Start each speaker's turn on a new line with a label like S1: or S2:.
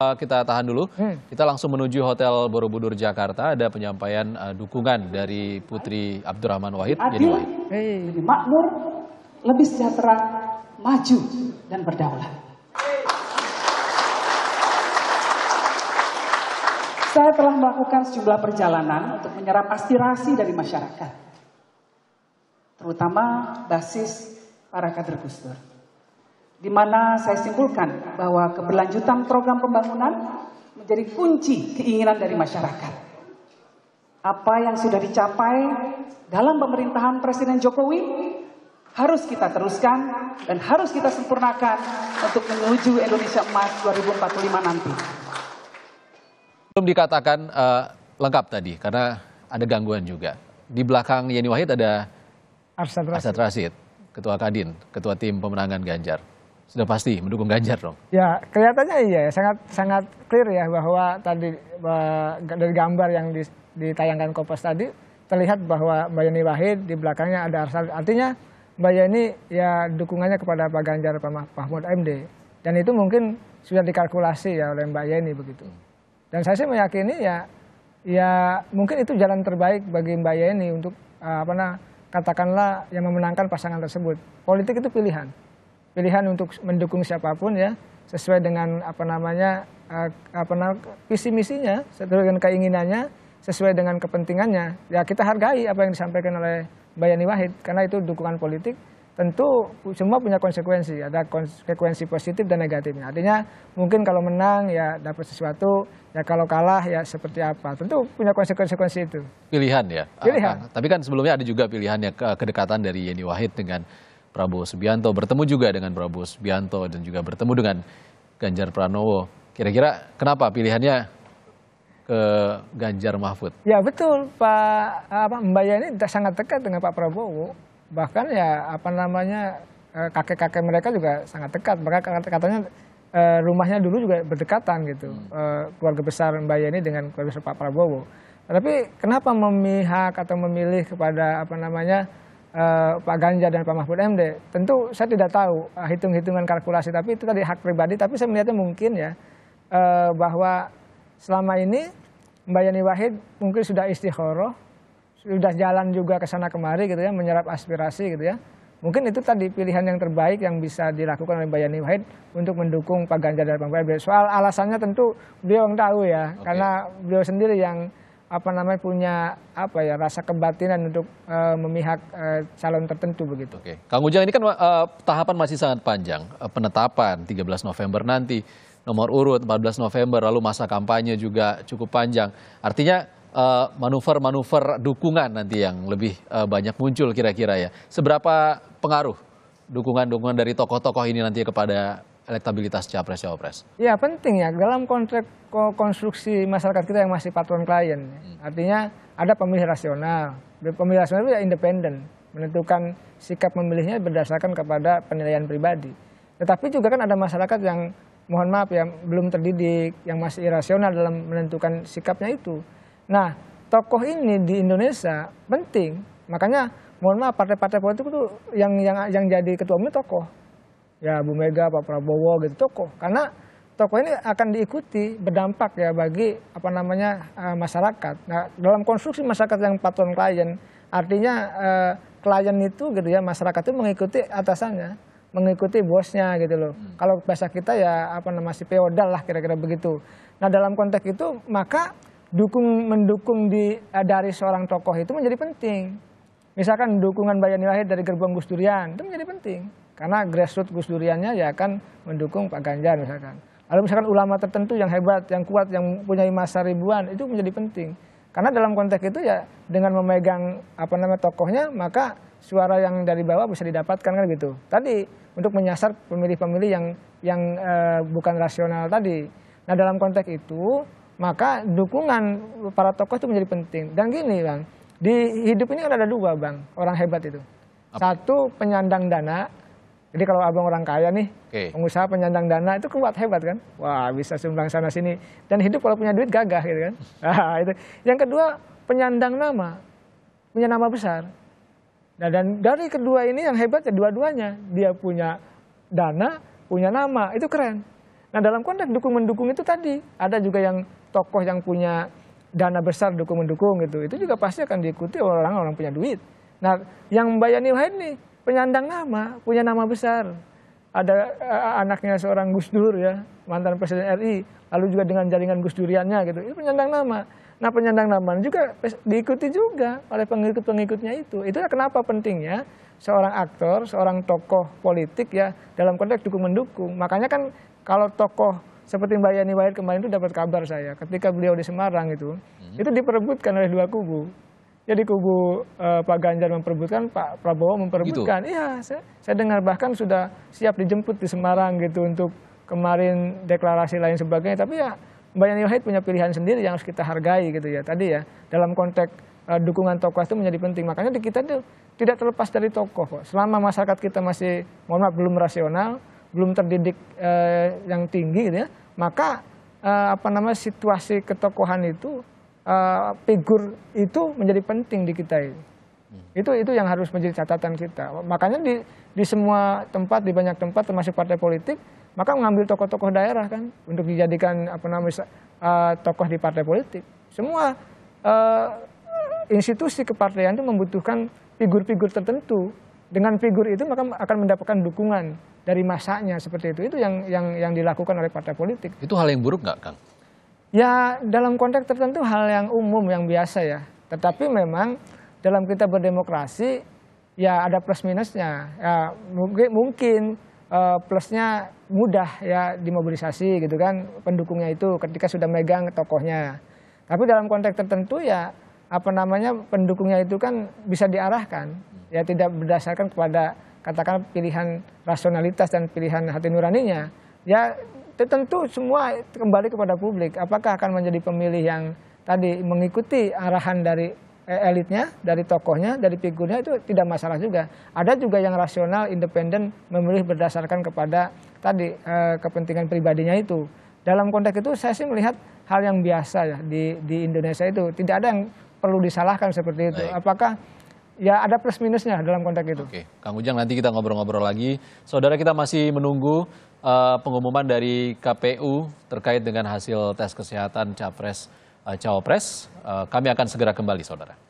S1: Eh, kita tahan dulu, hmm. kita langsung menuju Hotel Borobudur Jakarta. Ada penyampaian uh, dukungan dari Putri Abdurrahman Wahid. Adil, jadi
S2: Hey. lebih makmur, lebih sejahtera, maju, dan berdaulat. Saya telah melakukan sejumlah perjalanan untuk menyerap aspirasi dari masyarakat. Terutama basis para kader Gus di mana saya simpulkan bahwa keberlanjutan program pembangunan menjadi kunci keinginan dari masyarakat. Apa yang sudah dicapai dalam pemerintahan Presiden Jokowi harus kita teruskan dan harus kita sempurnakan untuk menuju Indonesia Emas 2045 nanti.
S1: Belum dikatakan uh, lengkap tadi karena ada gangguan juga. Di belakang Yeni Wahid ada Arsad Rasid, Ketua Kadin, Ketua Tim Pemenangan Ganjar sudah pasti mendukung Ganjar dong.
S2: Ya, kelihatannya iya ya, sangat sangat clear ya bahwa tadi dari gambar yang ditayangkan Kopas tadi terlihat bahwa Mbak Yeni Wahid di belakangnya ada Arsal. Artinya Mbak Yeni ya dukungannya kepada Pak Ganjar Pak Mahmud MD dan itu mungkin sudah dikalkulasi ya oleh Mbak Yeni begitu. Dan saya sih meyakini ya ya mungkin itu jalan terbaik bagi Mbak Yeni untuk apa nah, katakanlah yang memenangkan pasangan tersebut. Politik itu pilihan pilihan untuk mendukung siapapun ya sesuai dengan apa namanya eh, apa namanya visi misinya sesuai dengan keinginannya sesuai dengan kepentingannya ya kita hargai apa yang disampaikan oleh Bayani Wahid karena itu dukungan politik tentu semua punya konsekuensi ada konsekuensi positif dan negatifnya artinya mungkin kalau menang ya dapat sesuatu ya kalau kalah ya seperti apa tentu punya konsekuensi konsekuensi itu
S1: pilihan ya pilihan ah, ah. tapi kan sebelumnya ada juga pilihan ya kedekatan dari Yeni Wahid dengan Prabowo Subianto, bertemu juga dengan Prabowo Subianto dan juga bertemu dengan Ganjar Pranowo. Kira-kira kenapa pilihannya ke Ganjar Mahfud?
S2: Ya betul, Pak apa, Mbak Yani sangat dekat dengan Pak Prabowo. Bahkan ya apa namanya eh, kakek-kakek mereka juga sangat dekat. Mereka katanya eh, rumahnya dulu juga berdekatan gitu. Hmm. Eh, keluarga besar Mbak Yani dengan keluarga besar Pak Prabowo. Tapi kenapa memihak atau memilih kepada apa namanya Eh, Pak Ganjar dan Pak Mahfud MD. Tentu saya tidak tahu eh, hitung-hitungan kalkulasi, tapi itu tadi hak pribadi. Tapi saya melihatnya mungkin ya eh, bahwa selama ini Mbak Yani Wahid mungkin sudah istiqoroh sudah jalan juga ke sana kemari gitu ya, menyerap aspirasi gitu ya. Mungkin itu tadi pilihan yang terbaik yang bisa dilakukan oleh Mbak Yani Wahid untuk mendukung Pak Ganjar dan Pak Mahfud. Soal alasannya tentu beliau yang tahu ya, okay. karena beliau sendiri yang apa namanya punya apa ya rasa kebatinan untuk e, memihak e, calon tertentu begitu. Oke,
S1: Kang Ujang ini kan e, tahapan masih sangat panjang E, penetapan 13 November nanti nomor urut 14 November lalu masa kampanye juga cukup panjang. Artinya manuver-manuver dukungan nanti yang lebih banyak muncul kira-kira ya. Seberapa pengaruh dukungan-dukungan dari tokoh-tokoh ini nanti kepada elektabilitas capres cawapres?
S2: Ya penting ya dalam kontrak konstruksi masyarakat kita yang masih patron klien. Hmm. Artinya ada pemilih rasional. Pemilih rasional itu ya independen menentukan sikap memilihnya berdasarkan kepada penilaian pribadi. Tetapi juga kan ada masyarakat yang mohon maaf ya belum terdidik, yang masih irasional dalam menentukan sikapnya itu. Nah, tokoh ini di Indonesia penting. Makanya mohon maaf partai-partai politik itu yang yang yang jadi ketua umum tokoh ya Bu Mega, Pak Prabowo gitu tokoh. Karena tokoh ini akan diikuti berdampak ya bagi apa namanya eh, masyarakat. Nah, dalam konstruksi masyarakat yang patron klien, artinya uh, klien itu gitu ya masyarakat itu mengikuti atasannya, mengikuti bosnya gitu loh. Hmm. Kalau bahasa kita ya apa namanya si feodal lah kira-kira begitu. Nah, dalam konteks itu maka dukung mendukung di uh, dari seorang tokoh itu menjadi penting. Misalkan dukungan Bayani Wahid dari Gerbong Gus Durian itu menjadi penting karena grassroots Gus Duriannya ya akan mendukung Pak Ganjar misalkan. Lalu misalkan ulama tertentu yang hebat, yang kuat, yang punya masa ribuan, itu menjadi penting. Karena dalam konteks itu ya dengan memegang apa namanya tokohnya, maka suara yang dari bawah bisa didapatkan kan gitu. Tadi untuk menyasar pemilih-pemilih yang yang e, bukan rasional tadi. Nah dalam konteks itu maka dukungan para tokoh itu menjadi penting. Dan gini bang, di hidup ini kan ada dua bang orang hebat itu. Satu penyandang dana, jadi kalau abang orang kaya nih, okay. pengusaha penyandang dana itu kuat hebat kan? Wah bisa sumbang sana sini dan hidup kalau punya duit gagah gitu kan? Ah, itu. Yang kedua penyandang nama, punya nama besar. Nah dan dari kedua ini yang hebat ya dua-duanya dia punya dana, punya nama itu keren. Nah dalam konteks dukung mendukung itu tadi ada juga yang tokoh yang punya dana besar dukung mendukung gitu itu juga pasti akan diikuti orang-orang punya duit. Nah yang Mbak Yani Wahid nih penyandang nama, punya nama besar. Ada uh, anaknya seorang Gus Dur ya, mantan presiden RI, lalu juga dengan jaringan Gus Duriannya gitu. Itu penyandang nama. Nah penyandang nama juga diikuti juga oleh pengikut-pengikutnya itu. Itulah kenapa pentingnya seorang aktor, seorang tokoh politik ya dalam konteks dukung-mendukung. Makanya kan kalau tokoh seperti Mbak Yani Wahid kemarin itu dapat kabar saya ketika beliau di Semarang itu, hmm. itu diperebutkan oleh dua kubu jadi ya, kubu uh, Pak Ganjar memperbutkan, Pak Prabowo memperebutkan. Gitu? Iya, saya, saya dengar bahkan sudah siap dijemput di Semarang gitu untuk kemarin deklarasi lain sebagainya. Tapi ya Mbak Yani Wahid punya pilihan sendiri yang harus kita hargai gitu ya. Tadi ya dalam konteks uh, dukungan tokoh itu menjadi penting. Makanya di kita itu tidak terlepas dari tokoh kok. Selama masyarakat kita masih mohon maaf belum rasional, belum terdidik uh, yang tinggi gitu ya, maka uh, apa namanya situasi ketokohan itu Eh, figur itu menjadi penting di kita itu. Hmm. Itu itu yang harus menjadi catatan kita. Makanya di di semua tempat di banyak tempat termasuk partai politik maka mengambil tokoh-tokoh daerah kan untuk dijadikan apa namanya uh, tokoh di partai politik. Semua uh, institusi kepartaian itu membutuhkan figur-figur tertentu. Dengan figur itu maka akan mendapatkan dukungan dari masanya seperti itu. Itu yang yang yang dilakukan oleh partai politik. Itu
S1: hal yang buruk nggak, Kang?
S2: Ya dalam konteks tertentu hal yang umum yang biasa ya. Tetapi memang dalam kita berdemokrasi ya ada plus minusnya. Ya, mungkin mungkin uh, plusnya mudah ya dimobilisasi gitu kan pendukungnya itu ketika sudah megang tokohnya. Tapi dalam konteks tertentu ya apa namanya pendukungnya itu kan bisa diarahkan ya tidak berdasarkan kepada katakan pilihan rasionalitas dan pilihan hati nuraninya. Ya tentu semua kembali kepada publik. Apakah akan menjadi pemilih yang tadi mengikuti arahan dari eh, elitnya, dari tokohnya, dari figurnya itu tidak masalah juga. Ada juga yang rasional, independen, memilih berdasarkan kepada tadi eh, kepentingan pribadinya itu. Dalam konteks itu saya sih melihat hal yang biasa ya di, di Indonesia itu. Tidak ada yang perlu disalahkan seperti itu. Apakah ya ada plus minusnya dalam konteks itu. Oke,
S1: Kang Ujang nanti kita ngobrol-ngobrol lagi. Saudara kita masih menunggu uh, pengumuman dari KPU terkait dengan hasil tes kesehatan capres uh, cawapres. Uh, kami akan segera kembali, saudara.